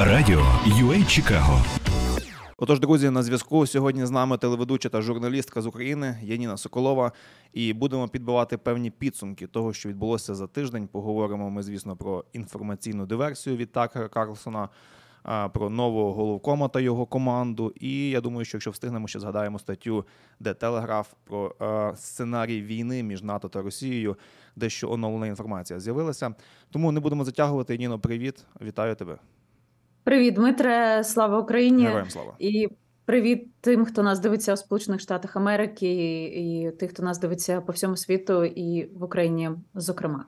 Радіо UA Чикаго. Отож, друзі, на зв'язку сьогодні з нами телеведуча та журналістка з України Яніна Соколова. І будемо підбивати певні підсумки того, що відбулося за тиждень. Поговоримо ми, звісно, про інформаційну диверсію від Такера Карлсона, про нового головкома та його команду. І я думаю, що якщо встигнемо, ще згадаємо статтю, де Телеграф про сценарій війни між НАТО та Росією, де що оновлена інформація з'явилася. Тому не будемо затягувати. Ніно, привіт, вітаю тебе. Привіт, Дмитре, слава Україні! Героям слава і привіт тим, хто нас дивиться в Сполучених Штатах Америки, і, і тих, хто нас дивиться по всьому світу і в Україні, зокрема.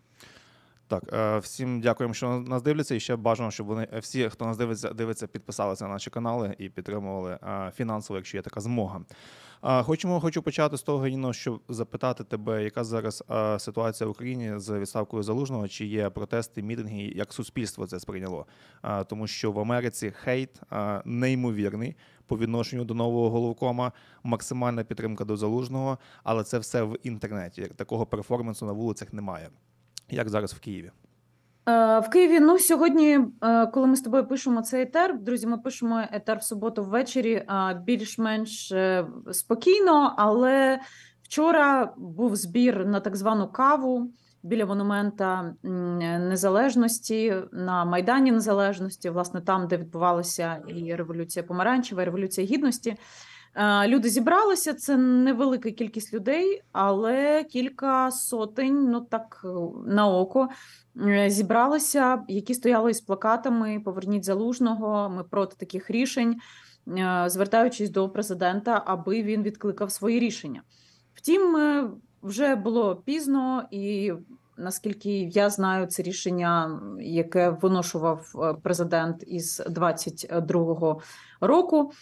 Так, е, всім дякуємо, що нас дивляться. І ще бажано, щоб вони всі, хто нас дивиться, дивиться, підписалися на наші канали і підтримували е, фінансово, якщо є така змога. Хочемо хочу почати з того, Іно, щоб запитати тебе, яка зараз ситуація в Україні з відставкою залужного? Чи є протести, мітинги, як суспільство це сприйняло? Тому що в Америці хейт неймовірний по відношенню до нового головкома, максимальна підтримка до залужного, але це все в інтернеті. Такого перформансу на вулицях немає. Як зараз в Києві? Е, в Києві ну сьогодні, е, коли ми з тобою пишемо цей етер, друзі, ми пишемо етер в суботу ввечері е, більш-менш спокійно. Але вчора був збір на так звану каву біля монумента незалежності на майдані незалежності, власне, там, де відбувалася і революція помаранчева, і революція гідності. Е, люди зібралися, це невелика кількість людей, але кілька сотень, ну так е, на око, е, зібралися, які стояли із плакатами Поверніть залужного. Ми проти таких рішень, звертаючись до президента, аби він відкликав свої рішення. Втім, вже було пізно і наскільки я знаю, це рішення, яке виношував е, президент із 22-го року.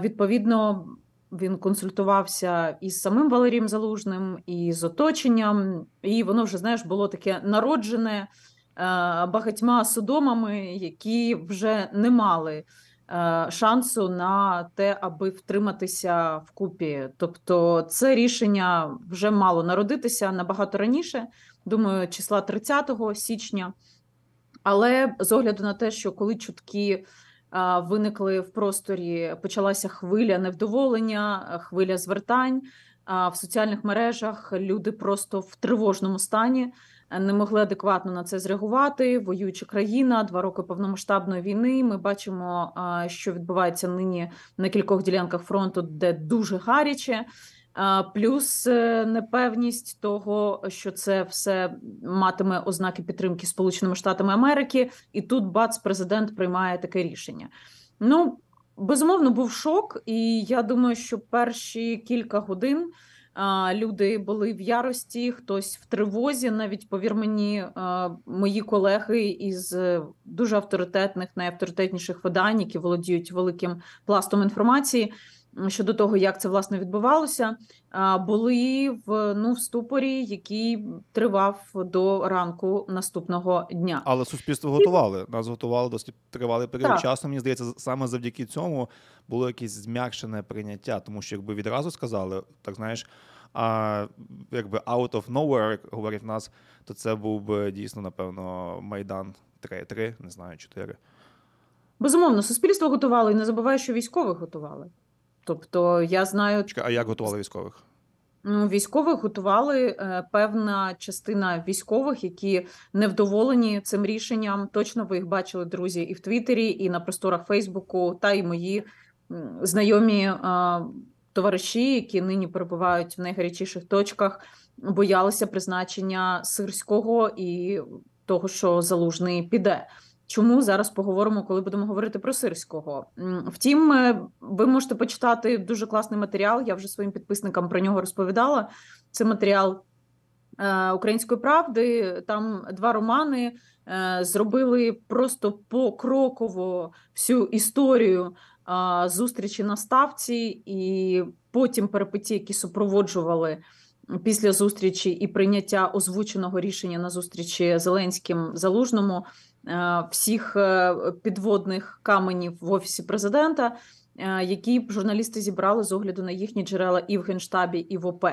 Відповідно, він консультувався із самим Валерієм Залужним, і з оточенням, і воно вже знаєш було таке народжене е, багатьма судомами, які вже не мали. Е, шансу на те, аби втриматися в купі. Тобто, це рішення вже мало народитися набагато раніше. Думаю, числа 30 січня. Але з огляду на те, що коли чутки е, виникли в просторі, почалася хвиля невдоволення, хвиля звертань е, в соціальних мережах люди просто в тривожному стані не могли адекватно на це зреагувати. Воююча країна, два роки повномасштабної війни. Ми бачимо, що відбувається нині на кількох ділянках фронту, де дуже гаряче. Плюс е, непевність того, що це все матиме ознаки підтримки Сполученими Штатами Америки, і тут бац, президент приймає таке рішення. Ну безумовно був шок, і я думаю, що перші кілька годин люди були в ярості, хтось в тривозі. Навіть повір мені, мої колеги із е, дуже авторитетних, найавторитетніших видань, які володіють великим пластом інформації щодо того, як це власне відбувалося, були в ну в ступорі, який тривав до ранку наступного дня. Але суспільство готували нас, готували досить тривалий період так. часу. Мені здається, саме завдяки цьому було якесь зм'якшене прийняття, тому що якби відразу сказали, так знаєш. А якби out of nowhere, як говорять нас, то це був би дійсно, напевно, Майдан 3-3, не знаю, 4. Безумовно, суспільство готувало і не забуває, що військових готували. Тобто я знаю, а як готували військових? Ну, військових готували е, певна частина військових, які невдоволені цим рішенням. Точно ви їх бачили, друзі, і в Твіттері, і на просторах Фейсбуку, та й мої знайомі е, товариші, які нині перебувають в найгарячіших точках, боялися призначення сирського і того, що залужний піде. Чому зараз поговоримо, коли будемо говорити про сирського? Втім, е, ви можете почитати дуже класний матеріал. Я вже своїм підписникам про нього розповідала. Це матеріал е, Української правди. Там два романи е, зробили просто покроково всю історію зустрічі на ставці, і потім перепиті, які супроводжували. Після зустрічі і прийняття озвученого рішення на зустрічі Зеленським Залужному Е, всіх е, підводних каменів в офісі президента, е, які журналісти зібрали з огляду на їхні джерела і в генштабі, і в ОП.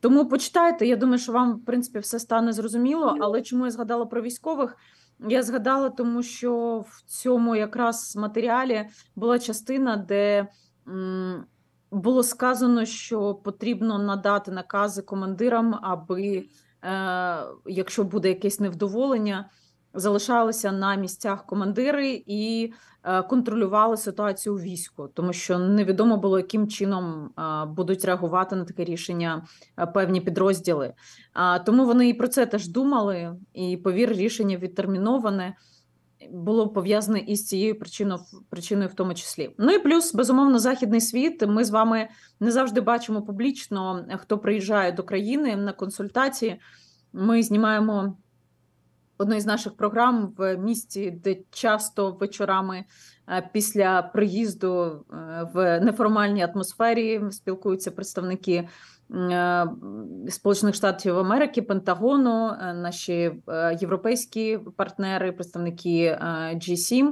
Тому почитайте. Я думаю, що вам в принципі все стане зрозуміло. Але чому я згадала про військових? Я згадала, тому що в цьому якраз матеріалі була частина, де було сказано, що потрібно надати накази командирам, аби якщо буде якесь невдоволення, залишалися на місцях командири і е, контролювали ситуацію у війську, тому що невідомо було, яким чином е, будуть реагувати на таке рішення е, певні підрозділи. тому вони і про це теж думали. І повір, рішення відтерміноване. Було пов'язане із цією причиною причиною, в тому числі. Ну і плюс, безумовно, західний світ. Ми з вами не завжди бачимо публічно, хто приїжджає до країни на консультації. Ми знімаємо одної з наших програм в місті, де часто вечорами е, після приїзду е, в неформальній атмосфері спілкуються представники е, Сполучених Штатів Америки, Пентагону, наші європейські партнери, представники G7,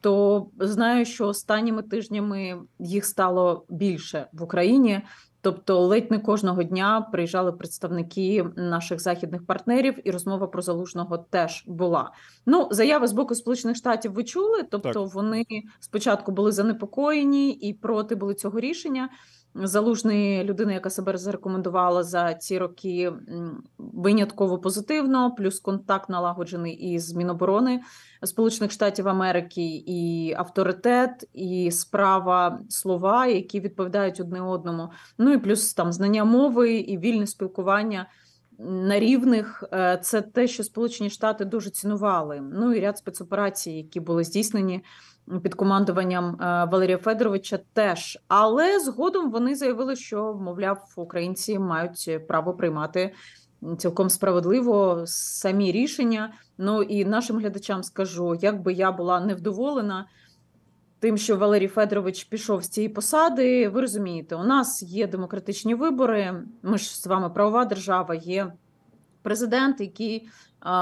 то знаю, що останніми тижнями їх стало більше в Україні. Тобто ледь не кожного дня приїжджали представники наших західних партнерів, і розмова про залужного теж була. Ну заяви з боку Сполучених Штатів ви чули, тобто так. вони спочатку були занепокоєні і проти були цього рішення. Залужний людина, яка себе зарекомендувала за ці роки винятково позитивно, плюс контакт налагоджений із Міноборони Сполучених Штатів Америки, і авторитет, і справа слова, які відповідають одне одному. Ну і плюс там знання мови і вільне спілкування на рівних. Е, це те, що Сполучені Штати дуже цінували. Ну і ряд спецоперацій, які були здійснені під командуванням е, Валерія Федоровича теж, але згодом вони заявили, що мовляв, українці мають право приймати цілком справедливо самі рішення. Ну і нашим глядачам скажу, якби я була невдоволена. Тим, що Валерій Федорович пішов з цієї посади, ви розумієте, у нас є демократичні вибори. Ми ж з вами правова держава, є президент, який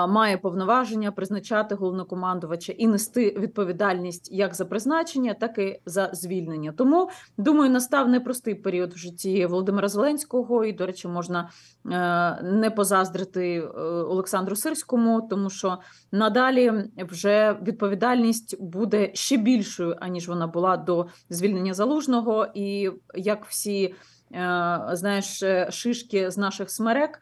має повноваження призначати головнокомандувача і нести відповідальність як за призначення, так і за звільнення. Тому думаю, настав непростий період в житті Володимира Зеленського, і до речі, можна е, не позаздрити е, Олександру Сирському, тому що надалі вже відповідальність буде ще більшою аніж вона була до звільнення залужного, і як всі е, знаєш шишки з наших смерек.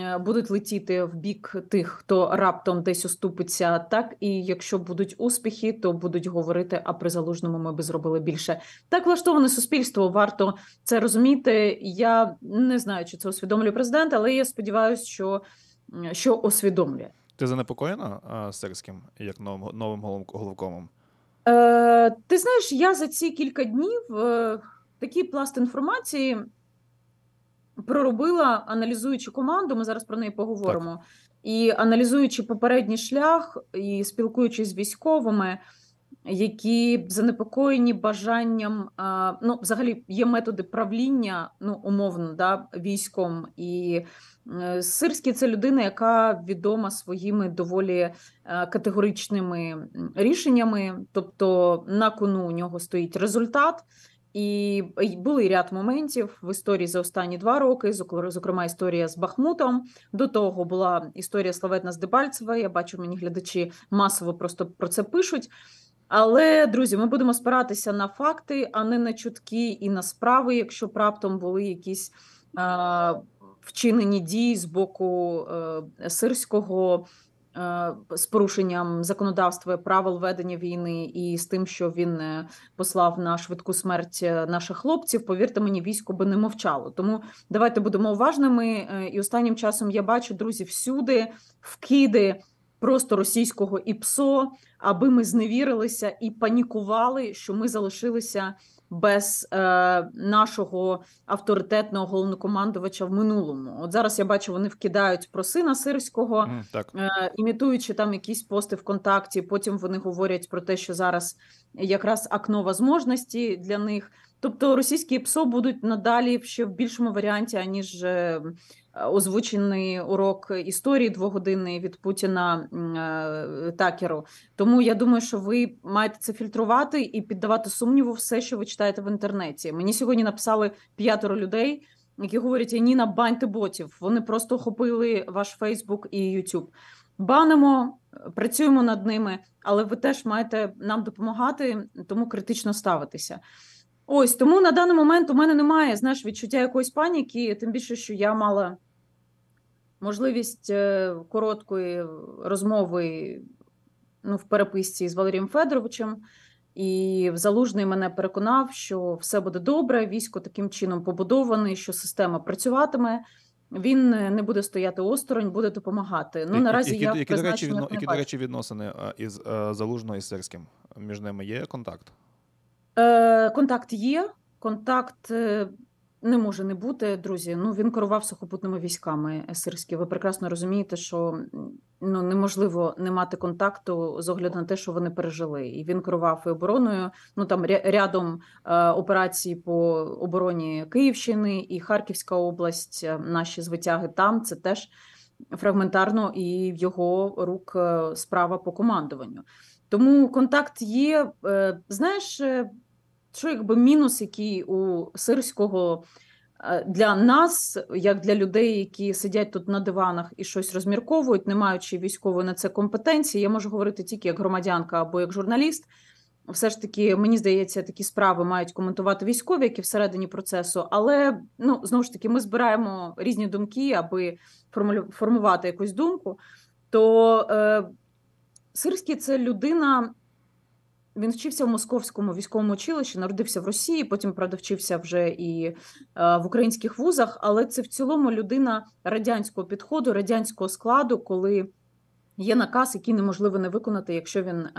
Е, будуть летіти в бік тих, хто раптом десь оступиться так. І якщо будуть успіхи, то будуть говорити, а при залужному ми би зробили більше. Так влаштоване суспільство. Варто це розуміти. Я не знаю, чи це усвідомлює президент, але я сподіваюся, що, що усвідомлює. Ти занепокоєна Сирським як новим новим головкомом? Е, Ти знаєш, я за ці кілька днів е, такий пласт інформації проробила, аналізуючи команду, ми зараз про неї поговоримо. Так. І аналізуючи попередній шлях і спілкуючись з військовими, які занепокоєні бажанням, ну, взагалі, є методи правління, ну умовно, да, військом. І е, Сирський це людина, яка відома своїми доволі е, категоричними рішеннями, тобто на кону у нього стоїть результат. І були ряд моментів в історії за останні два роки. зокрема історія з Бахмутом. До того була історія славетна з Дебальцева. Я бачу, мені глядачі масово просто про це пишуть. Але друзі, ми будемо спиратися на факти, а не на чутки і на справи, якщо б були якісь е, вчинені дії з боку е, сирського Е, з порушенням законодавства правил ведення війни і з тим, що він е, послав на швидку смерть е, наших хлопців. Повірте мені, військо би не мовчало. Тому давайте будемо уважними. І останнім часом я бачу друзі всюди вкиди. Просто російського ІПСО, аби ми зневірилися і панікували, що ми залишилися без е, нашого авторитетного головнокомандувача в минулому. От зараз я бачу, вони вкидають про сина сирського, mm, так. Е, імітуючи там якісь пости ВКонтакті. Потім вони говорять про те, що зараз якраз окно возможності для них. Тобто російські ПСО будуть надалі ще в більшому варіанті, аніж е, озвучений урок історії двогодинний від Путіна е, Такеру. Тому я думаю, що ви маєте це фільтрувати і піддавати сумніву все, що ви читаєте в інтернеті. Мені сьогодні написали п'ятеро людей, які говорять: Ніна, баньте ботів. Вони просто охопили ваш Фейсбук і Ютуб. Банимо, працюємо над ними, але ви теж маєте нам допомагати, тому критично ставитися. Ось тому на даний момент у мене немає знаєш, відчуття якоїсь паніки, тим більше, що я мала можливість е, короткої розмови ну, в переписці з Валерієм Федоровичем, і залужний мене переконав, що все буде добре, військо таким чином побудоване, що система працюватиме. Він е, не буде стояти осторонь, буде допомагати. Ну наразі які, я які, до речі, відно, які, до речі, відносини із е, залужного і серським між ними є контакт? Е, Контакт є. Контакт е, не може не бути, друзі. Ну він керував сухопутними військами сирські. Ви прекрасно розумієте, що ну неможливо не мати контакту з огляду на те, що вони пережили, і він керував і обороною. Ну там рядом е, операції по обороні Київщини і Харківська область. Е, наші звитяги там це теж фрагментарно і в його рук справа по командуванню. Тому контакт є. Знаєш, що якби мінус, який у сирського е, для нас, як для людей, які сидять тут на диванах і щось розмірковують, не маючи військової на це компетенції, я можу говорити тільки як громадянка або як журналіст. Все ж таки, мені здається, такі справи мають коментувати військові, які всередині процесу. Але ну знову ж таки, ми збираємо різні думки, аби формувати якусь думку. То е, Сирський це людина, він вчився в московському військовому училищі, народився в Росії. Потім правда, вчився вже і е, в українських вузах. Але це в цілому людина радянського підходу, радянського складу, коли є наказ, який неможливо не виконати, якщо він е,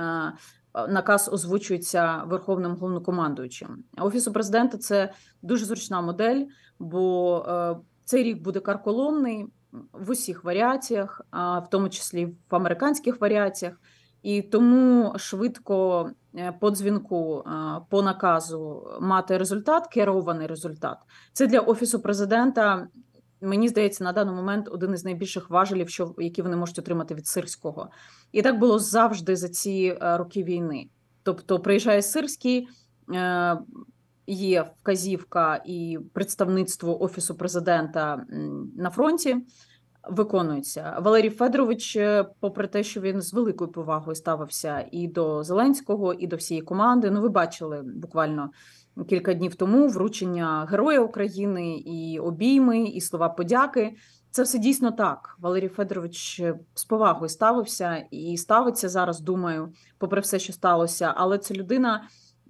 наказ озвучується верховним головнокомандуючим. Офісу президента це дуже зручна модель, бо е, цей рік буде карколомний в усіх варіаціях, в тому числі в американських варіаціях. І тому швидко е, по дзвінку, е, по наказу мати результат, керований результат. Це для офісу президента. Мені здається, на даний момент один із найбільших важелів, що які вони можуть отримати від сирського, і так було завжди за ці е, роки війни. Тобто, приїжджає сирський, є вказівка і представництво офісу президента на фронті виконується. Валерій Федорович, е, попри те, що він з великою повагою ставився і до Зеленського, і до всієї команди. Ну, ви бачили буквально кілька днів тому вручення Героя України і обійми, і слова подяки. Це все дійсно так. Валерій Федорович е, з повагою ставився і ставиться зараз. Думаю, попри все, що сталося, але це людина.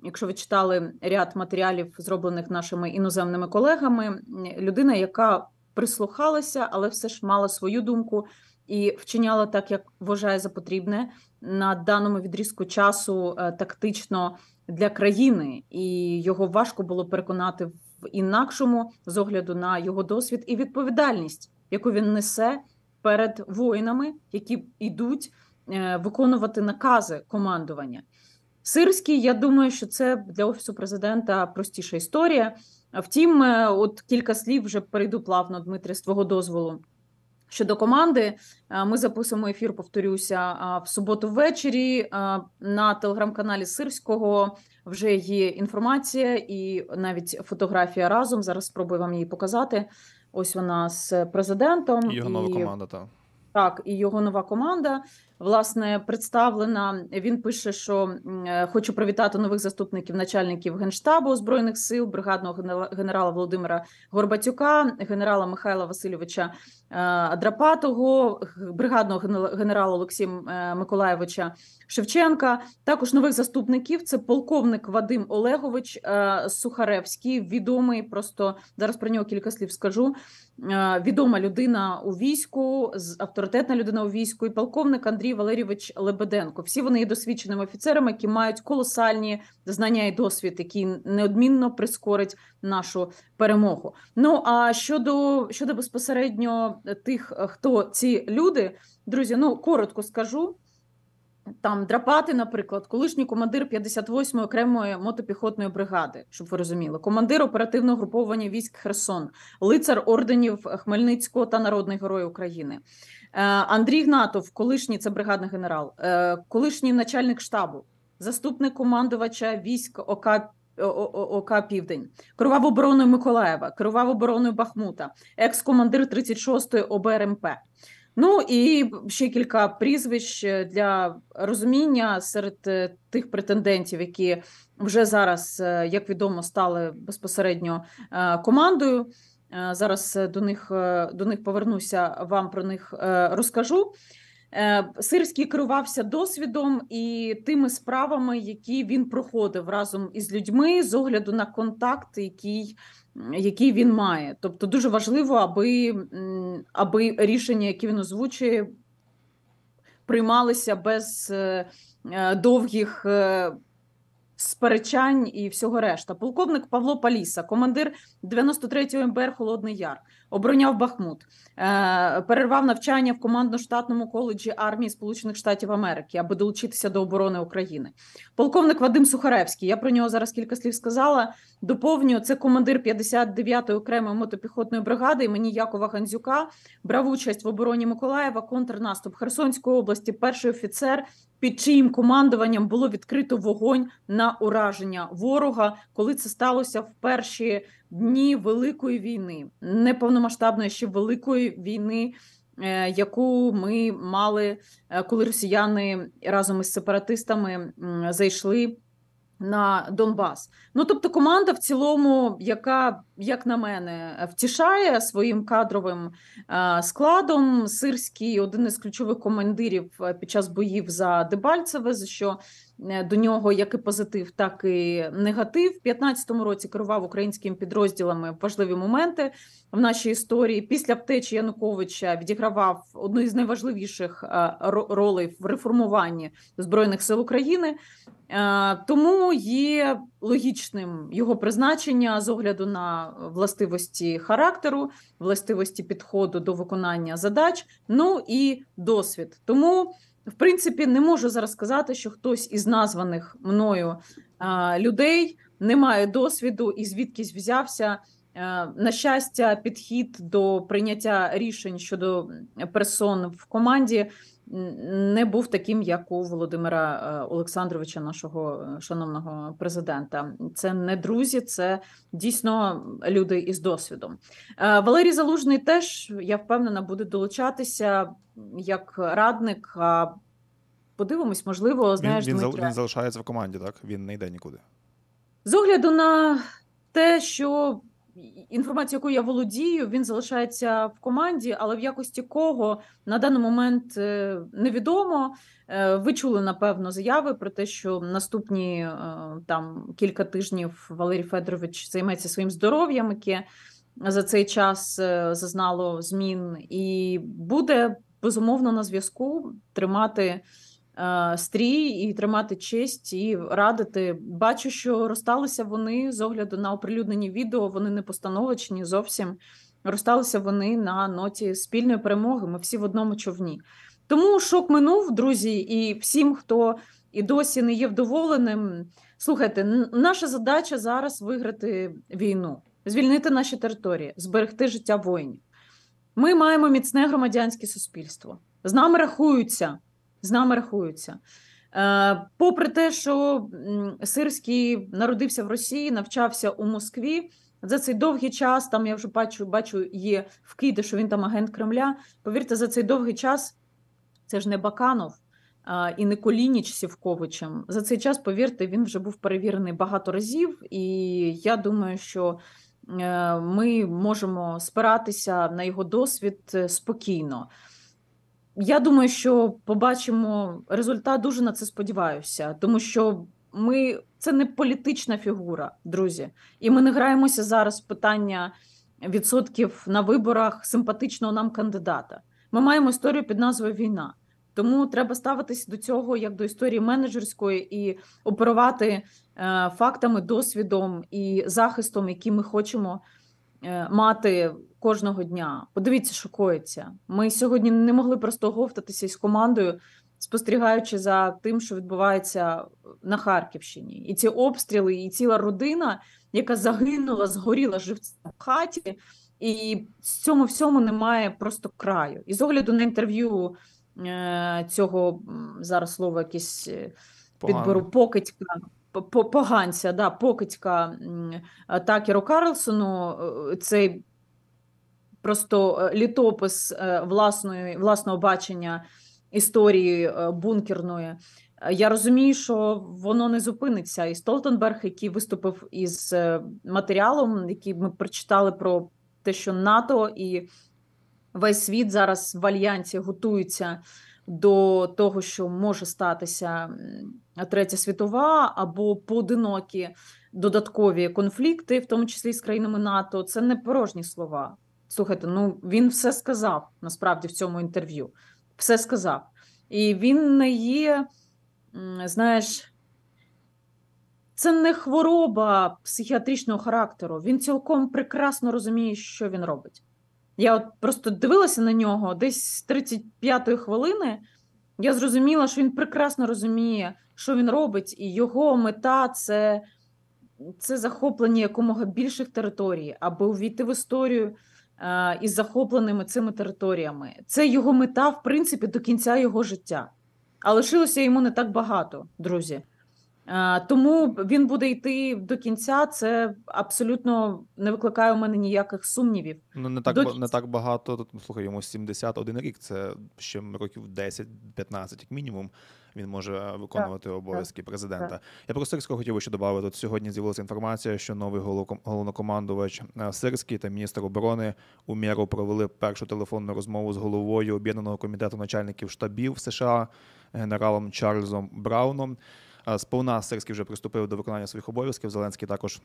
Якщо ви читали ряд матеріалів, зроблених нашими іноземними колегами, людина, яка прислухалася, але все ж мала свою думку і вчиняла так, як вважає за потрібне на даному відрізку часу е, тактично для країни, і його важко було переконати в інакшому з огляду на його досвід і відповідальність, яку він несе перед воїнами, які йдуть е, виконувати накази командування. Сирський, я думаю, що це для офісу президента простіша історія. Втім, е, от кілька слів вже перейду плавно, Дмитре, з твого дозволу. Щодо команди, е, ми записуємо ефір. Повторюся е, в суботу ввечері. На телеграм-каналі Сирського вже є інформація і навіть фотографія разом. Зараз спробую вам її показати. Ось вона з президентом. Його і... нова команда. Так, так, і його нова команда власне представлена. Він пише, що е, хочу привітати нових заступників начальників генштабу збройних сил, бригадного генерала Володимира Горбатюка, генерала Михайла Васильовича е, Адрапатого, бригадного генерала Олексія е, Миколаєвича Шевченка. Також нових заступників це полковник Вадим Олегович Сухаревський, відомий. Просто зараз про нього кілька слів скажу. Відома людина у війську, авторитетна людина у війську і полковник Андрій. Андрій Валерійович Лебеденко. Всі вони є досвідченими офіцерами, які мають колосальні знання і досвід, які неодмінно прискорить нашу перемогу. Ну а щодо щодо безпосередньо тих, хто ці люди, друзі, ну коротко скажу. Там драпати, наприклад, колишній командир 58-ї окремої мотопіхотної бригади, щоб ви розуміли, командир оперативного груповання військ Херсон, лицар орденів Хмельницького та народний герой України. Е, Андрій Гнатов, колишній це бригадний генерал, е, колишній начальник штабу, заступник командувача військ ОК. ОК Південь керував обороною Миколаєва, керував обороною Бахмута, екс-командир 36-ї ОБРМП. Ну і ще кілька прізвищ е, для розуміння серед е, тих претендентів, які вже зараз, е, як відомо, стали безпосередньо командою. Зараз до них до них повернуся, вам про них розкажу. Сирський керувався досвідом і тими справами, які він проходив разом із людьми з огляду на контакт, який який він має. Тобто дуже важливо, аби, аби рішення, які він озвучує, приймалися без е, е, довгих. Е, сперечань і всього решта. Полковник Павло Паліса, командир 93-го МБР Холодний Яр, обороняв Бахмут, перервав навчання в командно-штатному коледжі армії Сполучених Штатів Америки, аби долучитися до оборони України. Полковник Вадим Сухаревський. Я про нього зараз кілька слів сказала. Доповню це командир 59-ї окремої мотопіхотної бригади імені Якова Гандзюка. Брав участь в обороні Миколаєва, контрнаступ Херсонської області. Перший офіцер, під чиїм командуванням було відкрито вогонь на ураження ворога, коли це сталося в перші дні великої війни, неповномасштабної ще великої війни. Е, яку ми мали, е, коли росіяни разом із сепаратистами зайшли на Донбас. Ну тобто, команда в цілому, яка як на мене, втішає своїм кадровим е, складом. Сирський один із ключових командирів е, під час боїв за Дебальцеве. За що е, до нього як і позитив, так і негатив. В 15 році керував українськими підрозділами важливі моменти в нашій історії. Після втечі Януковича відігравав одну із найважливіших ролей в реформуванні збройних сил України, тому є логічним його призначення з огляду на властивості характеру, властивості підходу до виконання задач, ну і досвід. Тому, в принципі, не можу зараз сказати, що хтось із названих мною людей не має досвіду і звідкись взявся. На щастя, підхід до прийняття рішень щодо персон в команді не був таким, як у Володимира е, Олександровича, нашого е, шановного президента. Це не друзі, це дійсно люди із досвідом. Е, Валерій Залужний теж я впевнена буде долучатися як радник. А подивимось, можливо, знаєш, він, він, Дмитра... він залишається в команді. Так він не йде нікуди з огляду на те, що інформацію, яку я володію, він залишається в команді, але в якості кого на даний момент е, невідомо. Е, ви чули напевно заяви про те, що наступні е, там кілька тижнів Валерій Федорович займеться своїм здоров'ям, яке за цей час зазнало змін, і буде безумовно на зв'язку тримати. Е, стрій і тримати честь і радити. Бачу, що розсталися вони з огляду на оприлюднені відео. Вони не постановочні зовсім розсталися вони на ноті спільної перемоги. Ми всі в одному човні. Тому шок минув, друзі, і всім, хто і досі не є вдоволеним. Слухайте, наша задача зараз виграти війну, звільнити наші території, зберегти життя воїнів. Ми маємо міцне громадянське суспільство. З нами рахуються з нами рахуються. Е, попри те, що Сирський народився в Росії, навчався у Москві. За цей довгий час, там я вже бачу, бачу, є вкиди, що він там агент Кремля. Повірте, за цей довгий час це ж не Баканов а, і не Колініч Сівковичем. За цей час, повірте, він вже був перевірений багато разів, і я думаю, що е, ми можемо спиратися на його досвід е, спокійно. Я думаю, що побачимо результат. Дуже на це сподіваюся, тому що ми це не політична фігура, друзі, і ми не граємося зараз в питання відсотків на виборах симпатичного нам кандидата. Ми маємо історію під назвою Війна. Тому треба ставитись до цього як до історії менеджерської і оперувати е, фактами, досвідом і захистом, які ми хочемо. Е, мати кожного дня. Подивіться, що коїться. Ми сьогодні не могли просто оговтатися із командою, спостерігаючи за тим, що відбувається на Харківщині, і ці обстріли, і ціла родина, яка загинула, згоріла живця в хаті, і в цьому всьому немає просто краю. І з огляду на інтерв'ю е, цього зараз слово якесь е, підбору покидька поганця, да, покидька Такеру Карлсону, е, цей просто е, літопис е, власної, власного бачення історії бункерної. Я розумію, що воно не зупиниться. І Столтенберг, який виступив із матеріалом, який ми прочитали про те, що НАТО і весь світ зараз в альянсі готуються до того, що може статися третя світова або поодинокі додаткові конфлікти, в тому числі з країнами НАТО, це не порожні слова. Слухайте, ну він все сказав насправді в цьому інтерв'ю. Все сказав, і він не є, знаєш, це не хвороба психіатричного характеру. Він цілком прекрасно розуміє, що він робить. Я от просто дивилася на нього десь з 35-ї хвилини. Я зрозуміла, що він прекрасно розуміє, що він робить, і його мета це це захоплення якомога більших територій, аби увійти в історію е, із захопленими цими територіями. Це його мета, в принципі, до кінця його життя. А лишилося йому не так багато, друзі. Е, тому він буде йти до кінця. Це абсолютно не викликає у мене ніяких сумнівів. Ну не так до не так багато. Ну, слухай, йому 71 рік. Це ще років 10-15, як мінімум. Він може е, виконувати так, обов'язки так, президента. Так. Я просто Сирського хотів би ще додати. Тут сьогодні з'явилася інформація, що новий головнокомандувач е, Сирський та міністр оборони у міру провели першу телефонну розмову з головою об'єднаного комітету начальників штабів США генералом Чарльзом Брауном. Сповна Сирський вже приступив до виконання своїх обов'язків. Зеленський також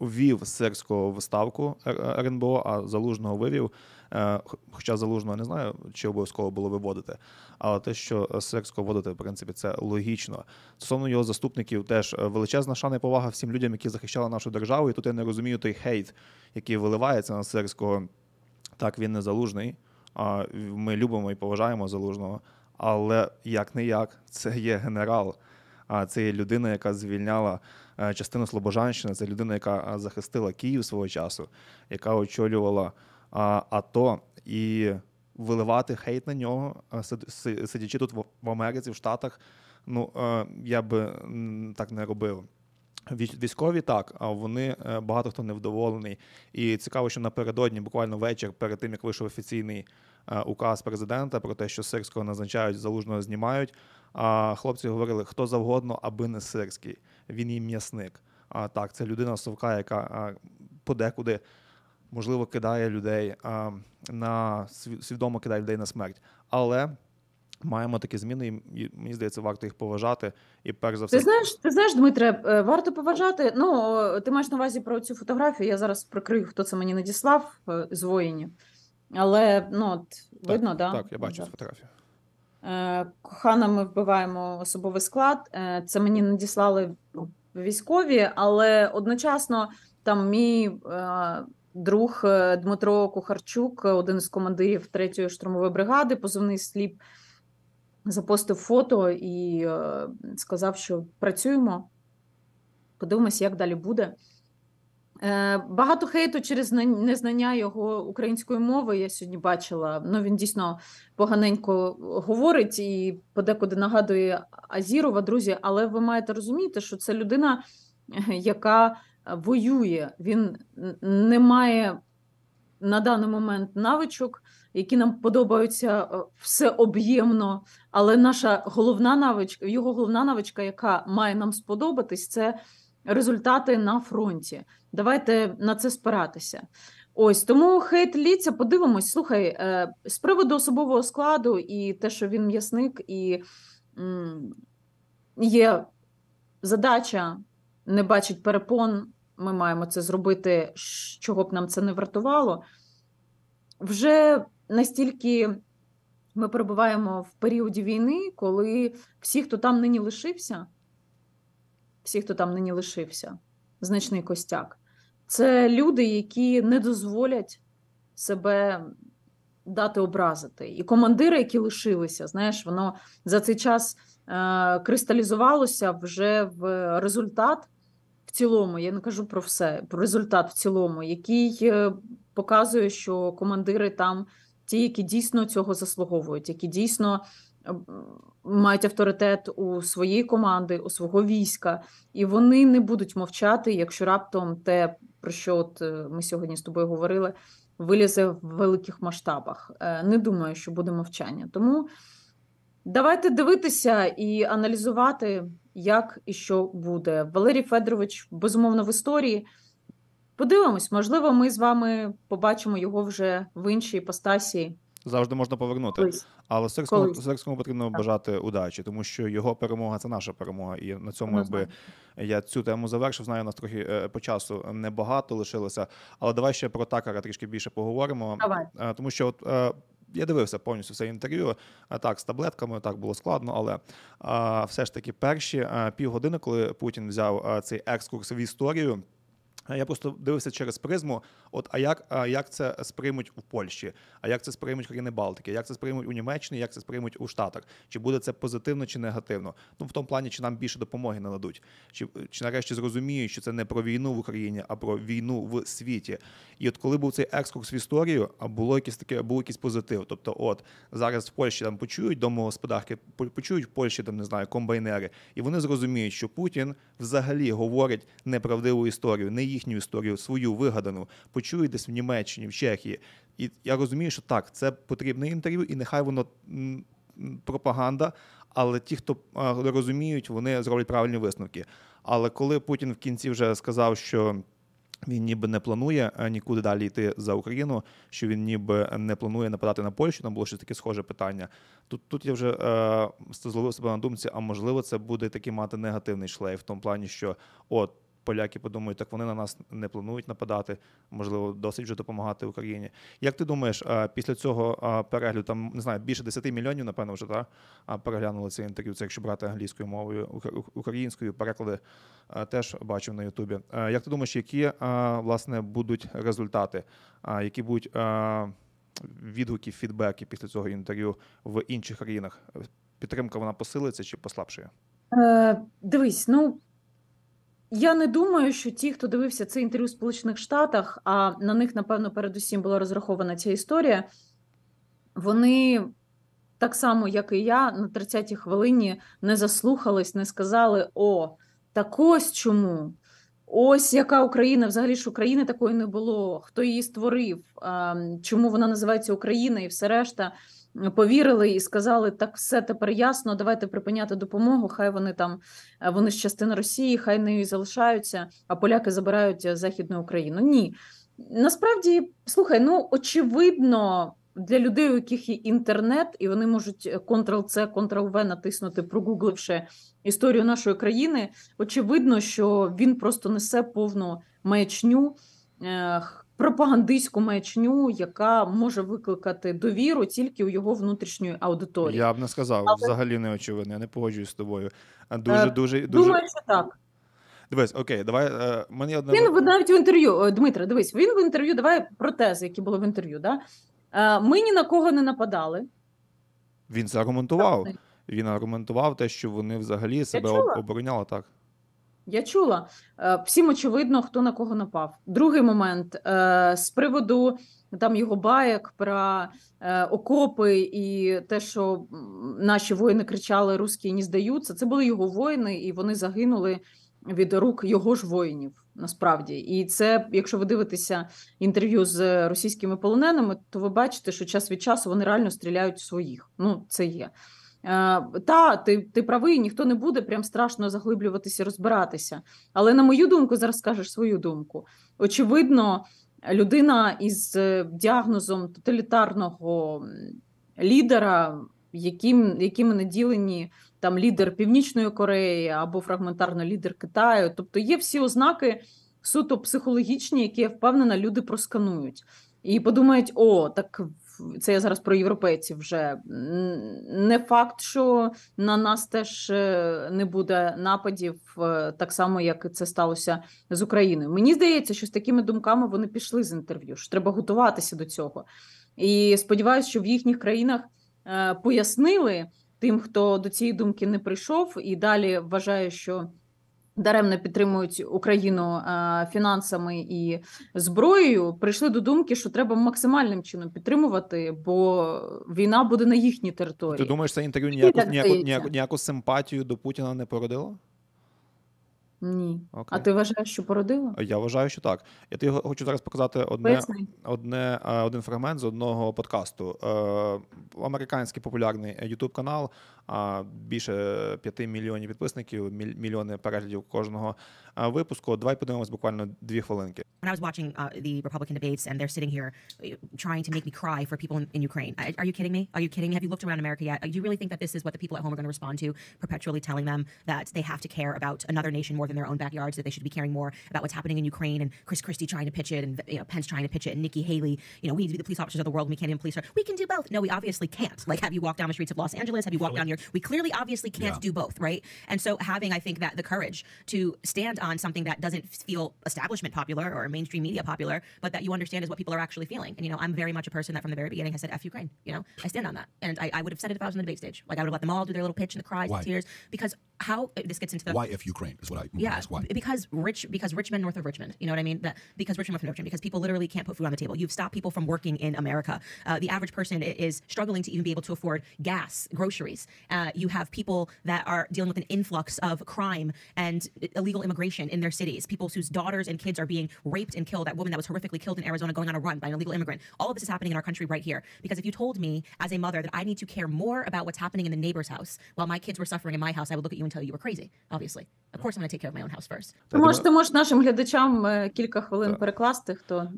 ввів Сирського виставку РНБО, а залужного вивів. Е, хоча залужного не знаю, чи обов'язково було виводити. Але те, що Сирського вводити, в принципі, це логічно. Стосовно його заступників, теж е, величезна шана і повага всім людям, які захищали нашу державу. І тут я не розумію той хейт, який виливається на Сирського. Так, він не залужний. Ми любимо і поважаємо залужного. Але як не як, це є генерал, а це є людина, яка звільняла е, частину Слобожанщини, це людина, яка е, захистила Київ свого часу, яка очолювала АТО і виливати хейт на нього, е, сидячи тут в Америці, в Штатах. Ну я би так не робив. Військові так, а вони багато хто невдоволений. І цікаво, що напередодні, буквально вечір, перед тим як вийшов офіційний Е, указ президента про те, що сирського назначають, залужного знімають. А хлопці говорили, хто завгодно, аби не сирський. Він їм м'ясник. А так, це людина совка, яка подекуди. Можливо, кидає людей а, на свідомо кидає людей на смерть, але маємо такі зміни, і мені здається, варто їх поважати. І перш за все, ти знаєш, ти знаєш, Дмитре, е, варто поважати. Ну ти маєш на увазі про цю фотографію. Я зараз прикрию, хто це мені надіслав е, з воїнів. Але ну от так, видно, так? Так, я бачу так. фотографію. Е, кохана, ми вбиваємо особовий склад. Е, це мені надіслали військові, але одночасно там мій е, друг Дмитро Кухарчук, один з командирів третьої штурмової бригади, позивний сліп, запостив фото і сказав, що працюємо. Подивимось, як далі буде. Е, багато хейту через незнання його української мови. Я сьогодні бачила. Ну він дійсно поганенько говорить і подекуди нагадує Азірова, друзі. Але ви маєте розуміти, що це людина, е, яка воює. Він не має на даний момент навичок, які нам подобаються е, все об'ємно. Але наша головна навичка, його головна навичка, яка має нам сподобатись, це результати на фронті. Давайте на це спиратися. Ось тому хейт ліця. Подивимось. Слухай, е, з приводу особового складу і те, що він м'ясник, і є задача не бачить перепон. Ми маємо це зробити, чого б нам це не вартувало. Вже настільки ми перебуваємо в періоді війни, коли всі, хто там нині лишився, всі, хто там нині лишився, значний костяк. Це люди, які не дозволять себе дати образити. І командири, які лишилися, знаєш, воно за цей час е, кристалізувалося вже в результат в цілому. Я не кажу про все, про результат в цілому, який е, показує, що командири там ті, які дійсно цього заслуговують, які дійсно мають авторитет у своєї команди, у свого війська, і вони не будуть мовчати, якщо раптом те, про що от е, ми сьогодні з тобою говорили, вилізе в великих масштабах. Е, не думаю, що буде мовчання. Тому давайте дивитися і аналізувати, як і що буде. Валерій Федорович, безумовно, в історії. Подивимось, можливо, ми з вами побачимо його вже в іншій постасі завжди можна повернути. Але секскому секскому потрібно бажати удачі, тому що його перемога це наша перемога. І на цьому якби я цю тему завершив. Знаю, у нас трохи е, по часу небагато лишилося. Але давай ще про такара трішки більше поговоримо. Давай. Е, тому що от. Е, я дивився повністю все інтерв'ю. А Так, з таблетками так було складно, але а, все ж таки перші півгодини, коли Путін взяв а, цей екскурс в історію, я просто дивився через призму От а як а як це сприймуть в Польщі? А як це сприймуть країни Балтики? Як це сприймуть у Німеччині? Як це сприймуть у Штатах? Чи буде це позитивно чи негативно? Ну в тому плані, чи нам більше допомоги нададуть, чи чи нарешті зрозуміють, що це не про війну в Україні, а про війну в світі? І от коли був цей екскурс в історію, а було якісь таке, був якийсь позитив. Тобто, от зараз в Польщі там почують домогосподарки, почують в Польщі там не знаю комбайнери, і вони зрозуміють, що Путін взагалі говорить неправдиву історію, не їхню історію, свою вигадану почують десь в Німеччині, в Чехії. І я розумію, що так, це потрібне інтерв'ю, і нехай воно пропаганда. Але ті, хто розуміють, вони зроблять правильні висновки. Але коли Путін в кінці вже сказав, що він ніби не планує е, нікуди далі йти за Україну, що він ніби не планує нападати на Польщу, там було щось таке схоже питання. Тут тут я вже е, зловив себе на думці, а можливо, це буде таки мати негативний шлейф в тому плані, що от поляки подумають, так вони на нас не планують нападати, можливо, досить вже допомагати Україні. Як ти думаєш, після цього перегляду там не знаю більше 10 мільйонів, напевно, вже та переглянули це інтерв'ю. Це якщо брати англійською мовою, українською переклади теж бачив на Ютубі. Як ти думаєш, які власне будуть результати, які будуть відгуки, фідбеки після цього інтерв'ю в інших країнах? Підтримка вона посилиться чи послабшує? Е, Дивись, ну я не думаю, що ті, хто дивився це інтерв'ю в Сполучених Штатах, а на них, напевно, передусім була розрахована ця історія, вони так само, як і я, на 30-й хвилині не заслухались, не сказали: О, так ось чому. Ось яка Україна, взагалі ж України такої не було. Хто її створив? Ем, чому вона називається Україна і все решта? повірили і сказали, так все тепер ясно. Давайте припиняти допомогу. Хай вони там е, вони ж частина Росії, хай нею залишаються, а поляки забирають е, західну Україну. Ні, насправді слухай, ну очевидно. Для людей, у яких є інтернет, і вони можуть е, Ctrl-C, Ctrl-V натиснути, прогугливши історію нашої країни. Очевидно, що він просто несе повну маячню пропагандистську маячню, яка може викликати довіру тільки у його внутрішньої аудиторії. Я б не сказав Але... взагалі не очевидно. Я не погоджуюсь з тобою. Е, дуже дуже дуже думаю, що так. Дивись, окей, давай е, мені одне він навіть в інтерв'ю. Е, Дмитро, дивись, він в інтерв'ю. Давай про тези, які були в інтерв'ю. Да? Е, ми ні на кого не нападали. Він це аргументував. Він аргументував те, що вони взагалі себе обороняли так. Я чула е, всім, очевидно, хто на кого напав. Другий момент е, з приводу там його баяк про е, окопи і те, що наші воїни кричали Русські не здаються. Це були його воїни, і вони загинули від рук його ж воїнів. Насправді, і це, якщо ви дивитеся інтерв'ю з російськими полоненими, то ви бачите, що час від часу вони реально стріляють своїх. Ну це є. Е, та, ти ти правий, ніхто не буде прям страшно заглиблюватися, розбиратися. Але на мою думку, зараз скажеш свою думку. Очевидно, людина із е, діагнозом тоталітарного лідера, яким, якими наділені там лідер Північної Кореї або фрагментарно лідер Китаю, тобто є всі ознаки суто психологічні, які я впевнена, люди просканують і подумають: о, так це я зараз про європейців вже не факт, що на нас теж е, не буде нападів, е, так само як це сталося з Україною. Мені здається, що з такими думками вони пішли з інтерв'ю. що Треба готуватися до цього. І сподіваюся, що в їхніх країнах е, пояснили тим, хто до цієї думки не прийшов, і далі вважає, що. Даремно підтримують Україну е, фінансами і зброєю, прийшли до думки, що треба максимальним чином підтримувати, бо війна буде на їхній території. Ти думаєш, це інтерв'ю ніяку, ніяку, ніяку, ніяку симпатію до Путіна не породило? Ні. Окей. А ти вважаєш, що породило? Е, я вважаю, що так. Я тобі хочу зараз показати одне, одне, е, один фрагмент з одного подкасту. Американський популярний youtube канал більше 5 мільйонів підписників, мільйони переглядів кожного випуску. Давай подивимось буквально дві хвилинки. When I was watching uh, the Republican debates, and they're sitting here uh, trying to make me cry for people in, in Ukraine. Are you kidding me? Are you kidding? Have you looked around America yet? Uh, do you really think that this is what the people at home are going to respond to? Perpetually telling them that they have to care about another nation more than their own backyards, that they should be caring more about what's happening in Ukraine, and Chris Christie trying to pitch it, and you know Pence trying to pitch it, and Nikki Haley. You know we need to be the police officers of the world, and we can't even police her. We can do both. No, we obviously can't. Like, have you walked down the streets of Los Angeles? Have you walked down your here. We clearly, obviously, can't yeah. do both, right? And so having, I think, that the courage to stand on something that doesn't feel establishment popular or mainstream media popular, but that you understand is what people are actually feeling. And you know, I'm very much a person that from the very beginning has said "F Ukraine." You know, I stand on that, and I, I would have said it if I was on the debate stage. Like I would have let them all do their little pitch and the cries Why? and tears because how uh, this gets into the why if Ukraine is what I yeah why because rich because Richmond north of Richmond you know what I mean that because Richmond north of Richmond because people literally can't put food on the table you've stopped people from working in America uh, the average person is struggling to even be able to afford gas groceries uh, you have people that are dealing with an influx of crime and illegal immigration in their cities. People whose daughters and kids are being raped and killed. That woman that was horrifically killed in Arizona going on a run by an illegal immigrant. All of this is happening in our country right here. Because if you told me as a mother that I need to care more about what's happening in the neighbor's house while my kids were suffering in my house, I would look at you and tell you you were crazy. Obviously, of course, I'm going to take care of my own house first.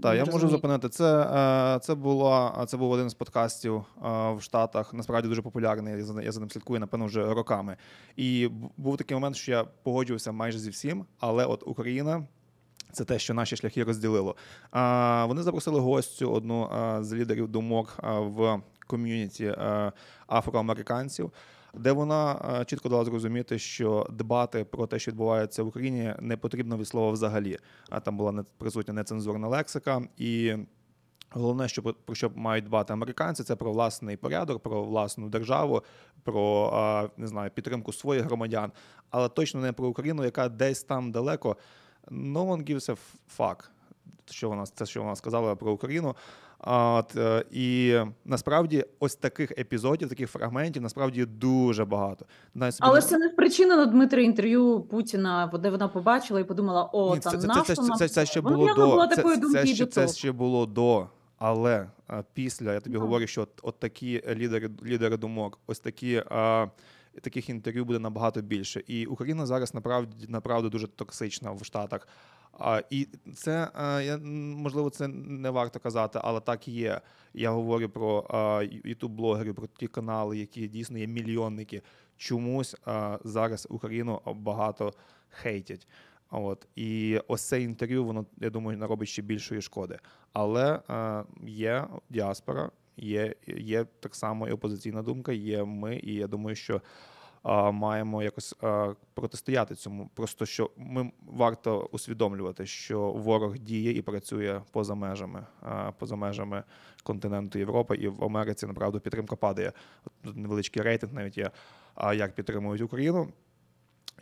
Так. я можу зупинити. Це, це, була, це був один з подкастів е, в Штатах, насправді дуже популярний. Я за, ним слідкує, напевно, вже роками. І був такий момент, що я погоджувався майже зі всім, але от Україна. Це те, що наші шляхи розділило. А, Вони запросили гостю одну з лідерів думок в ком'юніті афроамериканців, де вона чітко дала зрозуміти, що дбати про те, що відбувається в Україні, не потрібно від слова взагалі. А там була не присутня нецензурна лексика і. Головне, що про що мають дбати американці, це про власний порядок, про власну державу, про не знаю підтримку своїх громадян, але точно не про Україну, яка десь там далеко. No one gives a fuck, що вона це, що вона сказала про Україну. От, е, І насправді ось таких епізодів, таких фрагментів насправді дуже багато. Собі Але це не причина ну, Дмитро інтерв'ю Путіна, де вона побачила і подумала: о, Ні, там це, це, це, це ну, ще було до. Це ще було до. Але після я тобі mm -hmm. говорю, що от, от такі лідери лідери думок, ось такі а, таких інтерв'ю буде набагато більше. І Україна зараз направді направду дуже токсична в Штатах. А, І це а, я можливо це не варто казати, але так і є. Я говорю про ютуб блогерів, про ті канали, які дійсно є мільйонники. Чомусь а, зараз Україну багато хейтять. От і ось це інтерв'ю, воно я думаю, наробить ще більшої шкоди. Але е, є діаспора, є є так само і опозиційна думка. Є ми, і я думаю, що е, маємо якось е, протистояти цьому. Просто що ми варто усвідомлювати, що ворог діє і працює поза межами, е, поза межами континенту Європи і в Америці. Направду підтримка падає. Тут невеличкий рейтинг навіть є, як підтримують Україну.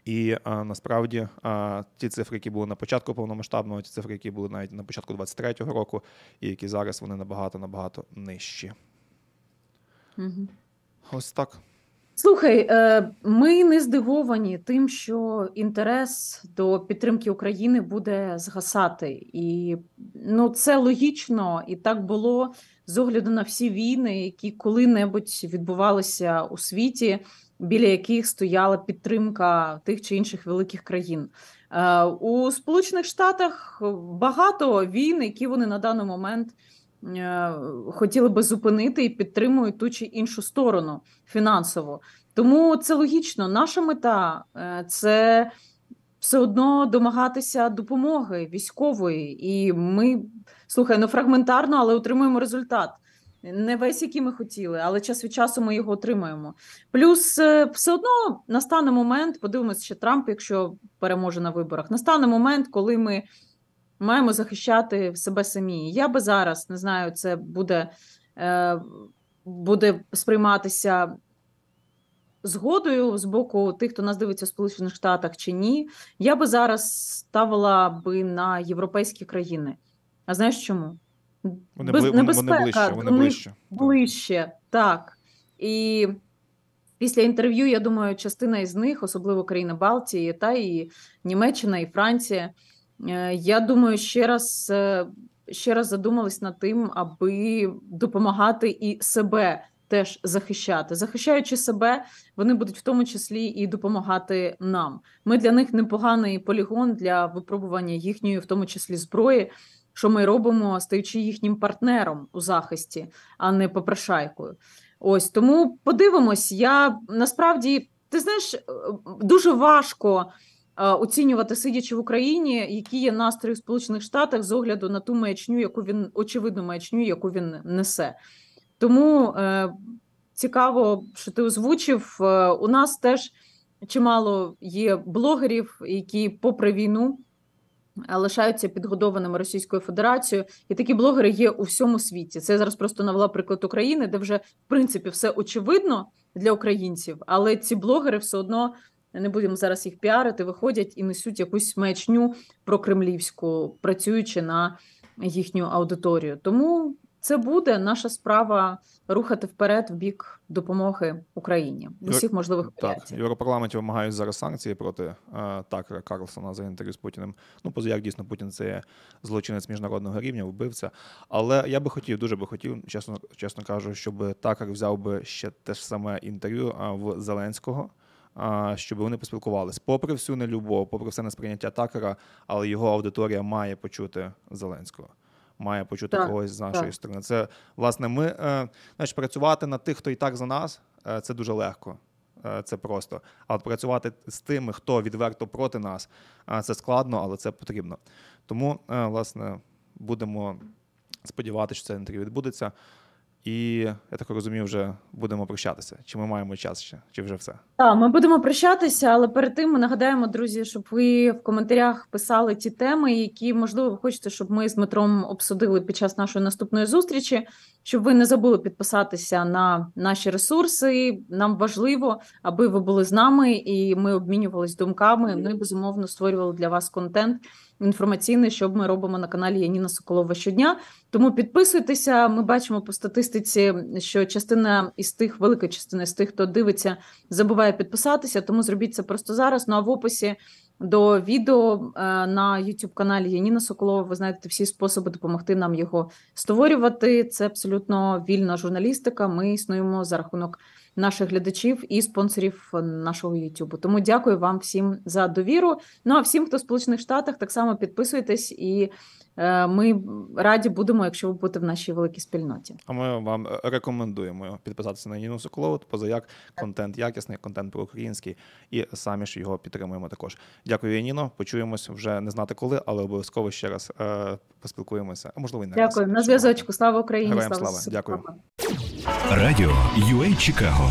І а, насправді а, ті цифри, які були на початку повномасштабного, ті цифри, які були навіть на початку 23-го року, і які зараз вони набагато набагато нижчі. Угу. Ось так. Слухай, е, ми не здивовані тим, що інтерес до підтримки України буде згасати, і ну це логічно, і так було з огляду на всі війни, які коли-небудь відбувалися у світі біля яких стояла підтримка тих чи інших великих країн. Е, у Сполучених Штатах багато війн, які вони на даний момент е, хотіли би зупинити і підтримують ту чи іншу сторону фінансово. Тому це логічно. Наша мета е, це все одно домагатися допомоги військової, і ми слухай, ну фрагментарно, але отримуємо результат не весь, який ми хотіли, але час від часу ми його отримаємо. Плюс е, все одно настане момент, подивимось, ще Трамп, якщо переможе на виборах, настане момент, коли ми маємо захищати себе самі. Я би зараз не знаю, це буде, е, буде сприйматися. Згодою з боку тих, хто нас дивиться в Сполучених Штатах чи ні, я би зараз ставила би на європейські країни. А знаєш чому? Вони без, вони, небезпека, вони ближче. Вони ближче. ближче, так. І після інтерв'ю, я думаю, частина із них, особливо країни Балтії, та і Німеччина, і Франція. Е, я думаю, ще раз е, ще раз задумались над тим, аби допомагати і себе теж захищати. Захищаючи себе, вони будуть в тому числі і допомагати нам. Ми для них непоганий полігон для випробування їхньої, в тому числі зброї що ми робимо, стаючи їхнім партнером у захисті, а не попрошайкою. Ось тому подивимось, я насправді ти знаєш е, дуже важко. Е, оцінювати сидячи в Україні, які є настрої в Сполучених Штатах з огляду на ту маячню, яку він очевидну маячню, яку він несе. Тому е, цікаво, що ти озвучив. Е, у нас теж чимало є блогерів, які, попри війну, Е, лишаються підгодованими Російською Федерацією, і такі блогери є у всьому світі. Це зараз просто навела приклад України, де вже в принципі все очевидно для українців, але ці блогери все одно. Не будемо зараз їх піарити, виходять і несуть якусь маячню прокремлівську, працюючи на їхню аудиторію. Тому це буде наша справа рухати вперед в бік допомоги Україні в усіх можливих так. Європарламенті вимагають зараз санкції проти е, Такера Карлсона за інтерв'ю з Путіним. Ну позаяк дійсно Путін це злочинець міжнародного рівня, вбивця. Але я би хотів, дуже би хотів, чесно чесно кажу, щоб Такер взяв би ще те ж саме інтерв'ю в Зеленського. Щоб вони поспілкувалися, попри всю нелюбов, попри все несприйняття такера, але його аудиторія має почути Зеленського має почути так, когось з нашої так. сторони. Це власне, ми е, значить, працювати над тих, хто і так за нас, е, це дуже легко. Е, це просто. А от працювати з тими, хто відверто проти нас, це складно, але це потрібно. Тому, власне, будемо сподіватися, що це інтерв'ю відбудеться. І я так розумію, вже будемо прощатися. Чи ми маємо час ще? Чи вже все? Так, ми будемо прощатися, але перед тим ми нагадаємо, друзі, щоб ви в коментарях писали ті теми, які можливо ви хочете, щоб ми з Дмитром обсудили під час нашої наступної зустрічі, щоб ви не забули підписатися на наші ресурси. Нам важливо, аби ви були з нами і ми обмінювалися думками. Ми безумовно створювали для вас контент інформаційний, що ми робимо на каналі Яніна Соколова щодня. Тому підписуйтеся. Ми бачимо по статистиці, що частина із тих, велика частина з тих, хто дивиться, забуває підписатися. Тому зробіть це просто зараз. Ну а в описі до відео е, на youtube каналі Яніна Соколова. Ви знаєте всі способи допомогти нам його створювати. Це абсолютно вільна журналістика. Ми існуємо за рахунок наших глядачів і спонсорів е, нашого Ютубу. Тому дякую вам всім за довіру. Ну а всім, хто в сполучених штатах, так само підписуйтесь і Е, ми раді будемо, якщо ви будете в нашій великій спільноті. А ми вам е, рекомендуємо підписатися на Ніну Соколову, поза як контент якісний, контент український, і самі ж його підтримуємо. Також дякую, Ніно. Почуємось вже не знати коли, але обов'язково ще раз е, поспілкуємося. А можливо, і не дякую раз. на зв'язочку. Слава Україні! Героям слава, слава. дякую радіо UA Чикаго.